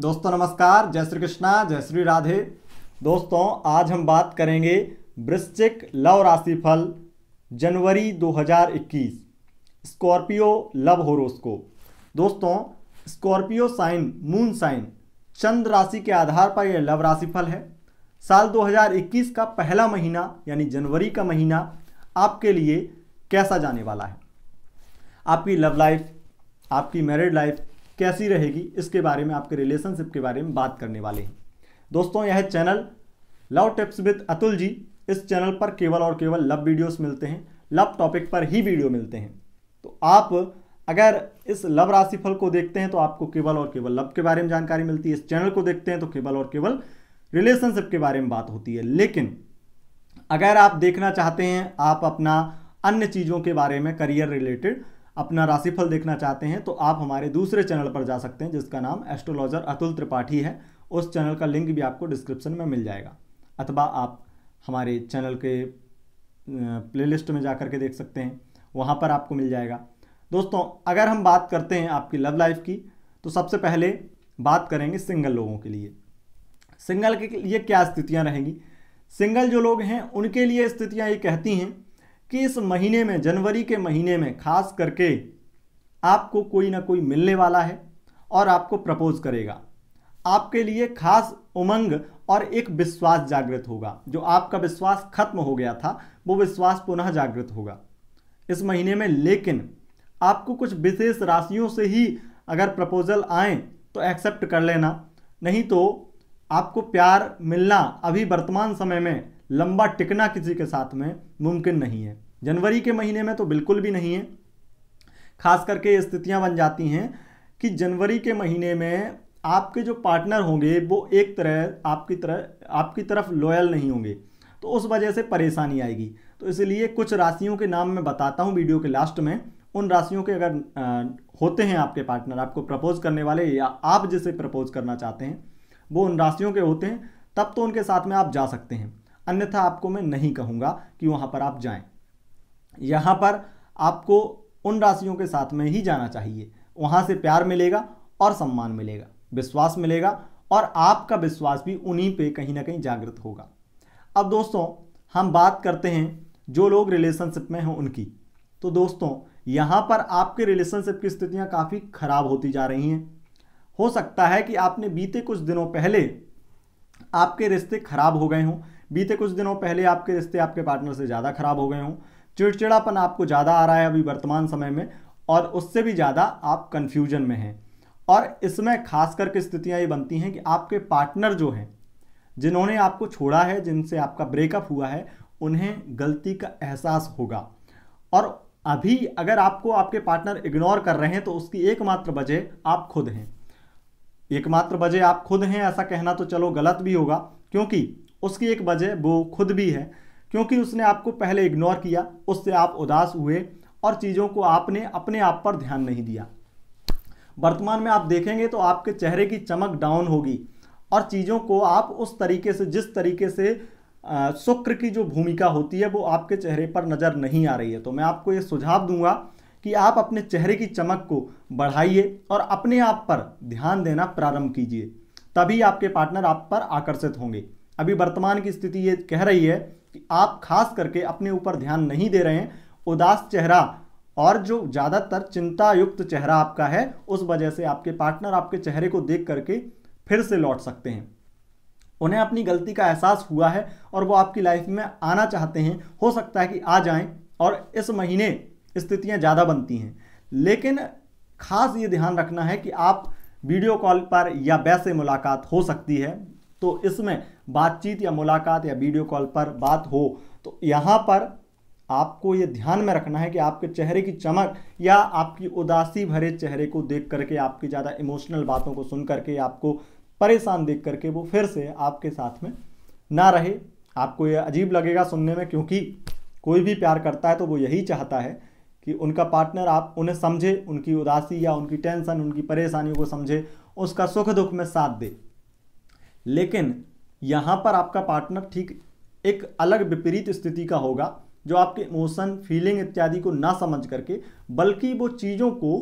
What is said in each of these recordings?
दोस्तों नमस्कार जय श्री कृष्णा जय श्री राधे दोस्तों आज हम बात करेंगे वृश्चिक लव राशि फल जनवरी 2021 स्कॉर्पियो लव होरोस्कोप दोस्तों स्कॉर्पियो साइन मून साइन चंद्र राशि के आधार पर यह लव राशि फल है साल 2021 का पहला महीना यानी जनवरी का महीना आपके लिए कैसा जाने वाला है आपकी लव लाइफ आपकी मैरिड लाइफ कैसी रहेगी इसके बारे में आपके रिलेशनशिप के बारे में बात करने वाले हैं दोस्तों यह channel love tips with Atul ji इस चैनल पर केवल और केवल लव वीडियोस मिलते हैं लव टॉपिक पर ही वीडियो मिलते हैं तो आप अगर इस लव राशिफल को देखते हैं तो आपको केवल और केवल लव के बारे में जानकारी मिलती है इस चैनल को देखते हैं तो केवल और केवल रिलेशनशिप के बारे में बात होती है लेकिन अगर आप देखना चाहते हैं आप अपना अन्य चीज़ों के बारे में करियर रिलेटेड अपना राशिफल देखना चाहते हैं तो आप हमारे दूसरे चैनल पर जा सकते हैं जिसका नाम एस्ट्रोलॉजर अतुल त्रिपाठी है उस चैनल का लिंक भी आपको डिस्क्रिप्शन में मिल जाएगा अथवा आप हमारे चैनल के प्लेलिस्ट में जा के देख सकते हैं वहाँ पर आपको मिल जाएगा दोस्तों अगर हम बात करते हैं आपकी लव लाइफ की तो सबसे पहले बात करेंगे सिंगल लोगों के लिए सिंगल के लिए क्या स्थितियाँ रहेंगी सिंगल जो लोग हैं उनके लिए स्थितियाँ ये कहती हैं कि इस महीने में जनवरी के महीने में खास करके आपको कोई ना कोई मिलने वाला है और आपको प्रपोज करेगा आपके लिए खास उमंग और एक विश्वास जागृत होगा जो आपका विश्वास खत्म हो गया था वो विश्वास पुनः जागृत होगा इस महीने में लेकिन आपको कुछ विशेष राशियों से ही अगर प्रपोजल आए तो एक्सेप्ट कर लेना नहीं तो आपको प्यार मिलना अभी वर्तमान समय में लंबा टिकना किसी के साथ में मुमकिन नहीं है जनवरी के महीने में तो बिल्कुल भी नहीं है खास करके ये स्थितियाँ बन जाती हैं कि जनवरी के महीने में आपके जो पार्टनर होंगे वो एक तरह आपकी तरह आपकी तरफ लॉयल नहीं होंगे तो उस वजह से परेशानी आएगी तो इसलिए कुछ राशियों के नाम मैं बताता हूँ वीडियो के लास्ट में उन राशियों के अगर होते हैं आपके पार्टनर आपको प्रपोज करने वाले या आप जिसे प्रपोज करना चाहते हैं वो उन राशियों के होते हैं तब तो उनके साथ में आप जा सकते हैं अन्यथा आपको मैं नहीं कहूँगा कि वहाँ पर आप जाएं यहाँ पर आपको उन राशियों के साथ में ही जाना चाहिए वहाँ से प्यार मिलेगा और सम्मान मिलेगा विश्वास मिलेगा और आपका विश्वास भी उन्हीं पे कहीं ना कहीं जागृत होगा अब दोस्तों हम बात करते हैं जो लोग रिलेशनशिप में हैं उनकी तो दोस्तों यहाँ पर आपके रिलेशनशिप की स्थितियाँ काफ़ी खराब होती जा रही हैं हो सकता है कि आपने बीते कुछ दिनों पहले आपके रिश्ते खराब हो गए हों बीते कुछ दिनों पहले आपके रिश्ते आपके पार्टनर से ज़्यादा खराब हो गए हों चिड़चिड़ापन आपको ज़्यादा आ रहा है अभी वर्तमान समय में और उससे भी ज़्यादा आप कन्फ्यूजन में हैं और इसमें खास करके स्थितियाँ ये बनती हैं कि आपके पार्टनर जो हैं जिन्होंने आपको छोड़ा है जिनसे आपका ब्रेकअप हुआ है उन्हें गलती का एहसास होगा और अभी अगर आपको आपके पार्टनर इग्नोर कर रहे हैं तो उसकी एकमात्र वजह आप खुद हैं एकमात्र वजह आप खुद हैं ऐसा कहना तो चलो गलत भी होगा क्योंकि उसकी एक वजह वो खुद भी है क्योंकि उसने आपको पहले इग्नोर किया उससे आप उदास हुए और चीज़ों को आपने अपने आप पर ध्यान नहीं दिया वर्तमान में आप देखेंगे तो आपके चेहरे की चमक डाउन होगी और चीज़ों को आप उस तरीके से जिस तरीके से शुक्र की जो भूमिका होती है वो आपके चेहरे पर नज़र नहीं आ रही है तो मैं आपको ये सुझाव दूंगा कि आप अपने चेहरे की चमक को बढ़ाइए और अपने आप पर ध्यान देना प्रारंभ कीजिए तभी आपके पार्टनर आप पर आकर्षित होंगे अभी वर्तमान की स्थिति ये कह रही है कि आप खास करके अपने ऊपर ध्यान नहीं दे रहे हैं उदास चेहरा और जो ज़्यादातर चिंता युक्त चेहरा आपका है उस वजह से आपके पार्टनर आपके चेहरे को देख करके फिर से लौट सकते हैं उन्हें अपनी गलती का एहसास हुआ है और वो आपकी लाइफ में आना चाहते हैं हो सकता है कि आ जाएं और इस महीने स्थितियां ज़्यादा बनती हैं लेकिन खास ये ध्यान रखना है कि आप वीडियो कॉल पर या वैसे मुलाकात हो सकती है तो इसमें बातचीत या मुलाकात या वीडियो कॉल पर बात हो तो यहाँ पर आपको ये ध्यान में रखना है कि आपके चेहरे की चमक या आपकी उदासी भरे चेहरे को देख करके आपकी ज़्यादा इमोशनल बातों को सुन करके आपको परेशान देख करके वो फिर से आपके साथ में ना रहे आपको ये अजीब लगेगा सुनने में क्योंकि कोई भी प्यार करता है तो वो यही चाहता है कि उनका पार्टनर आप उन्हें समझे उनकी उदासी या उनकी टेंशन उनकी परेशानियों को समझे उसका सुख दुख में साथ दे लेकिन यहाँ पर आपका पार्टनर ठीक एक अलग विपरीत स्थिति का होगा जो आपके इमोशन फीलिंग इत्यादि को ना समझ करके बल्कि वो चीज़ों को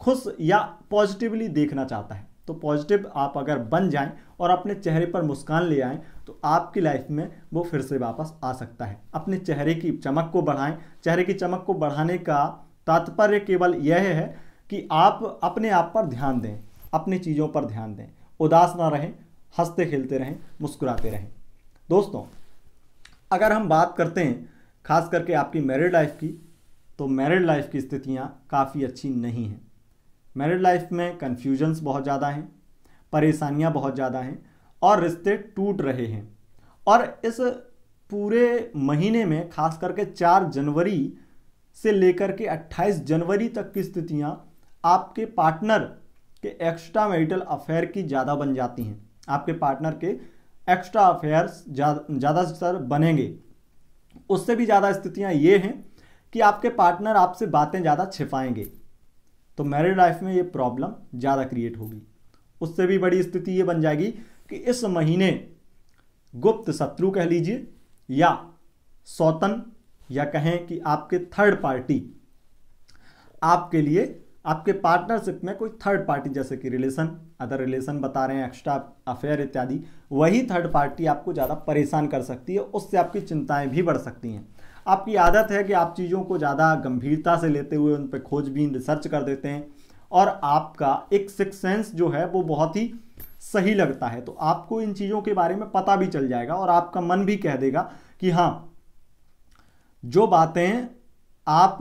खुश या पॉजिटिवली देखना चाहता है तो पॉजिटिव आप अगर बन जाएं और अपने चेहरे पर मुस्कान ले आएं तो आपकी लाइफ में वो फिर से वापस आ सकता है अपने चेहरे की चमक को बढ़ाएं चेहरे की चमक को बढ़ाने का तात्पर्य केवल यह है कि आप अपने आप पर ध्यान दें अपनी चीज़ों पर ध्यान दें उदास ना रहें हंसते खेलते रहें मुस्कुराते रहें दोस्तों अगर हम बात करते हैं खास करके आपकी मैरिड लाइफ की तो मैरिड लाइफ की स्थितियाँ काफ़ी अच्छी नहीं हैं मैरिड लाइफ में कन्फ्यूजन्स बहुत ज़्यादा हैं परेशानियाँ बहुत ज़्यादा हैं और रिश्ते टूट रहे हैं और इस पूरे महीने में खास करके चार जनवरी से लेकर के 28 जनवरी तक की स्थितियाँ आपके पार्टनर के एक्स्ट्रा मैरिटल अफेयर की ज़्यादा बन जाती हैं आपके पार्टनर के एक्स्ट्रा अफेयर्स ज़्यादातर बनेंगे उससे भी ज़्यादा स्थितियाँ ये हैं कि आपके पार्टनर आपसे बातें ज़्यादा छिपाएंगे तो मैरिड लाइफ में ये प्रॉब्लम ज़्यादा क्रिएट होगी उससे भी बड़ी स्थिति ये बन जाएगी कि इस महीने गुप्त शत्रु कह लीजिए या सौतन या कहें कि आपके थर्ड पार्टी आपके लिए आपके पार्टनरशिप में कोई थर्ड पार्टी जैसे कि रिलेशन अदर रिलेशन बता रहे हैं एक्स्ट्रा अफेयर इत्यादि वही थर्ड पार्टी आपको ज़्यादा परेशान कर सकती है उससे आपकी चिंताएं भी बढ़ सकती हैं आपकी आदत है कि आप चीज़ों को ज़्यादा गंभीरता से लेते हुए उन पर खोजबीन रिसर्च कर देते हैं और आपका एक सिक्स सेंस जो है वो बहुत ही सही लगता है तो आपको इन चीज़ों के बारे में पता भी चल जाएगा और आपका मन भी कह देगा कि हाँ जो बातें आप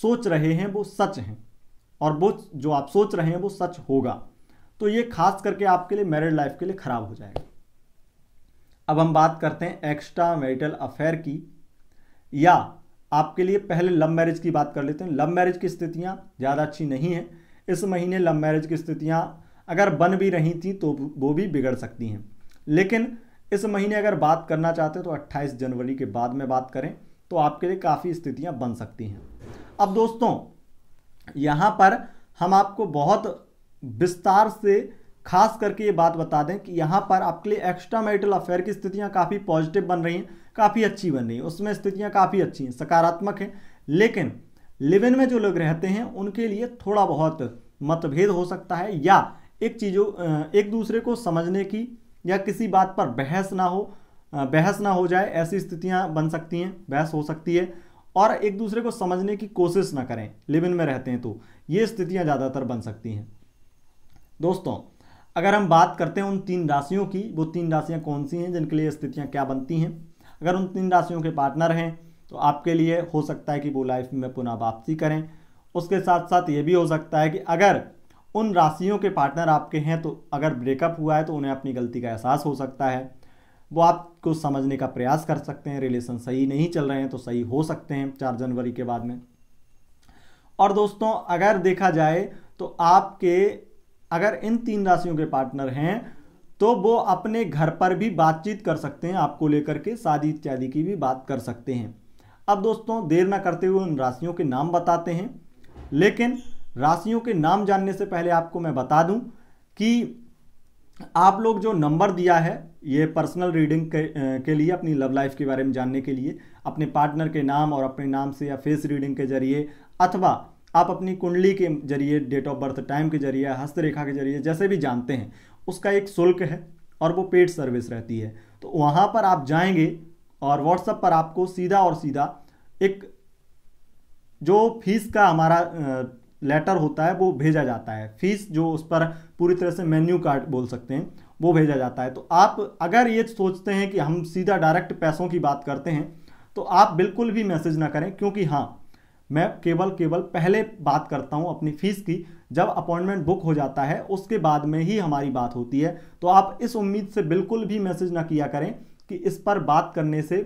सोच रहे हैं वो सच हैं और वो जो आप सोच रहे हैं वो सच होगा तो ये खास करके आपके लिए मैरिड लाइफ के लिए ख़राब हो जाएगा अब हम बात करते हैं एक्स्ट्रा मैरिटल अफेयर की या आपके लिए पहले लव मैरिज की बात कर लेते हैं लव मैरिज की स्थितियाँ ज़्यादा अच्छी नहीं हैं इस महीने लव मैरिज की स्थितियाँ अगर बन भी रही थी तो वो भी बिगड़ सकती हैं लेकिन इस महीने अगर बात करना चाहते हैं तो 28 जनवरी के बाद में बात करें तो आपके लिए काफ़ी स्थितियाँ बन सकती हैं अब दोस्तों यहाँ पर हम आपको बहुत विस्तार से खास करके ये बात बता दें कि यहाँ पर आपके लिए एक्स्ट्रा मैरिटल अफेयर की स्थितियाँ काफ़ी पॉजिटिव बन रही हैं काफ़ी अच्छी बन रही हैं उसमें स्थितियाँ काफ़ी अच्छी हैं सकारात्मक हैं लेकिन लिव इन में जो लोग रहते हैं उनके लिए थोड़ा बहुत मतभेद हो सकता है या एक चीज़ों एक दूसरे को समझने की या किसी बात पर बहस ना हो बहस ना हो जाए ऐसी स्थितियाँ बन सकती हैं बहस हो सकती है और एक दूसरे को समझने की कोशिश ना करें लिव इन में रहते हैं तो ये स्थितियाँ ज़्यादातर बन सकती हैं दोस्तों अगर हम बात करते हैं उन तीन राशियों की वो तीन राशियाँ कौन सी हैं जिनके लिए स्थितियाँ क्या बनती हैं अगर उन तीन राशियों के पार्टनर हैं तो आपके लिए हो सकता है कि वो लाइफ में पुनः वापसी करें उसके साथ साथ ये भी हो सकता है कि अगर उन राशियों के पार्टनर आपके हैं तो अगर ब्रेकअप हुआ है तो उन्हें अपनी गलती का एहसास हो सकता है वो आपको समझने का प्रयास कर सकते हैं रिलेशन सही नहीं चल रहे हैं तो सही हो सकते हैं चार जनवरी के बाद में और दोस्तों अगर देखा जाए तो आपके अगर इन तीन राशियों के पार्टनर हैं तो वो अपने घर पर भी बातचीत कर सकते हैं आपको लेकर के शादी इत्यादि की भी बात कर सकते हैं अब दोस्तों देर ना करते हुए उन राशियों के नाम बताते हैं लेकिन राशियों के नाम जानने से पहले आपको मैं बता दूं कि आप लोग जो नंबर दिया है ये पर्सनल रीडिंग के, के लिए अपनी लव लाइफ के बारे में जानने के लिए अपने पार्टनर के नाम और अपने नाम से या फेस रीडिंग के जरिए अथवा आप अपनी कुंडली के जरिए डेट ऑफ बर्थ टाइम के जरिए हस्तरेखा के जरिए जैसे भी जानते हैं उसका एक शुल्क है और वो पेड सर्विस रहती है तो वहाँ पर आप जाएंगे और व्हाट्सएप पर आपको सीधा और सीधा एक जो फीस का हमारा लेटर होता है वो भेजा जाता है फीस जो उस पर पूरी तरह से मेन्यू कार्ड बोल सकते हैं वो भेजा जाता है तो आप अगर ये सोचते हैं कि हम सीधा डायरेक्ट पैसों की बात करते हैं तो आप बिल्कुल भी मैसेज ना करें क्योंकि हाँ मैं केवल केवल पहले बात करता हूँ अपनी फ़ीस की जब अपॉइंटमेंट बुक हो जाता है उसके बाद में ही हमारी बात होती है तो आप इस उम्मीद से बिल्कुल भी मैसेज ना किया करें कि इस पर बात करने से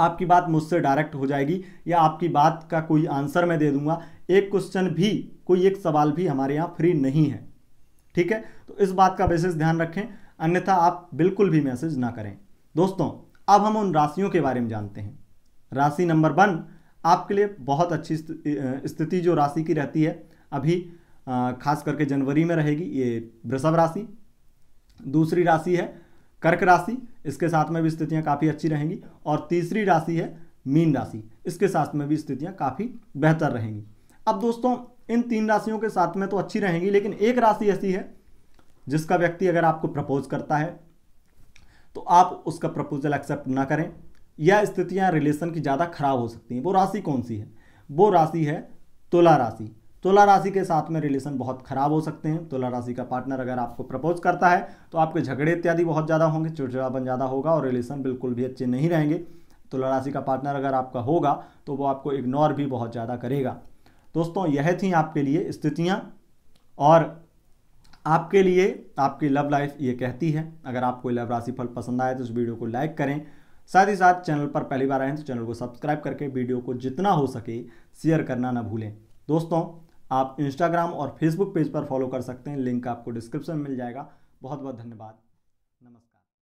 आपकी बात मुझसे डायरेक्ट हो जाएगी या आपकी बात का कोई आंसर मैं दे दूंगा एक क्वेश्चन भी कोई एक सवाल भी हमारे यहाँ फ्री नहीं है ठीक है तो इस बात का विशेष ध्यान रखें अन्यथा आप बिल्कुल भी मैसेज ना करें दोस्तों अब हम उन राशियों के बारे में जानते हैं राशि नंबर वन आपके लिए बहुत अच्छी स्थिति जो राशि की रहती है अभी खास करके जनवरी में रहेगी ये वृषभ राशि दूसरी राशि है कर्क राशि इसके साथ में भी स्थितियाँ काफ़ी अच्छी रहेंगी और तीसरी राशि है मीन राशि इसके साथ में भी स्थितियाँ काफ़ी बेहतर रहेंगी अब दोस्तों इन तीन राशियों के साथ में तो अच्छी रहेंगी लेकिन एक राशि ऐसी है जिसका व्यक्ति अगर आपको प्रपोज करता है तो आप उसका प्रपोजल एक्सेप्ट ना करें यह स्थितियां रिलेशन की ज़्यादा खराब हो सकती हैं वो राशि कौन सी है वो राशि है तुला राशि तुला राशि के साथ में रिलेशन बहुत खराब हो सकते हैं तुला राशि का पार्टनर अगर आपको प्रपोज करता है तो आपके झगड़े इत्यादि बहुत ज़्यादा होंगे चिड़चिड़ापन ज़्यादा होगा और रिलेशन बिल्कुल भी अच्छे नहीं रहेंगे तुला राशि का पार्टनर अगर आपका होगा तो वो आपको इग्नोर भी बहुत ज़्यादा करेगा दोस्तों यह थी आपके लिए स्थितियाँ और आपके लिए आपकी लव लाइफ ये कहती है अगर आपको लव राशि फल पसंद आए तो इस वीडियो को लाइक करें साथ ही साथ चैनल पर पहली बार आए तो चैनल को सब्सक्राइब करके वीडियो को जितना हो सके शेयर करना ना भूलें दोस्तों आप इंस्टाग्राम और फेसबुक पेज पर फॉलो कर सकते हैं लिंक आपको डिस्क्रिप्शन में मिल जाएगा बहुत बहुत धन्यवाद